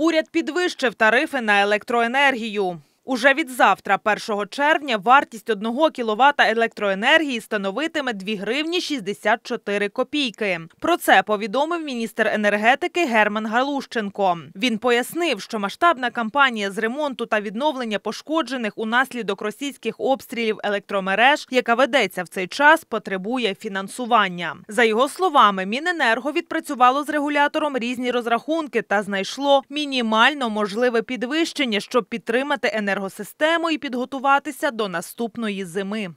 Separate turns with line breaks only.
Уряд підвищив тарифи на електроенергію. Уже від завтра, 1 червня, вартість 1 кіловата електроенергії становитиме 2 гривні 64 копійки. Про це повідомив міністр енергетики Герман Галущенко. Він пояснив, що масштабна кампанія з ремонту та відновлення пошкоджених унаслідок російських обстрілів електромереж, яка ведеться в цей час, потребує фінансування. За його словами, Міненерго відпрацювало з регулятором різні розрахунки та знайшло мінімально можливе підвищення, щоб підтримати енергетику енергосистему і підготуватися до наступної зими.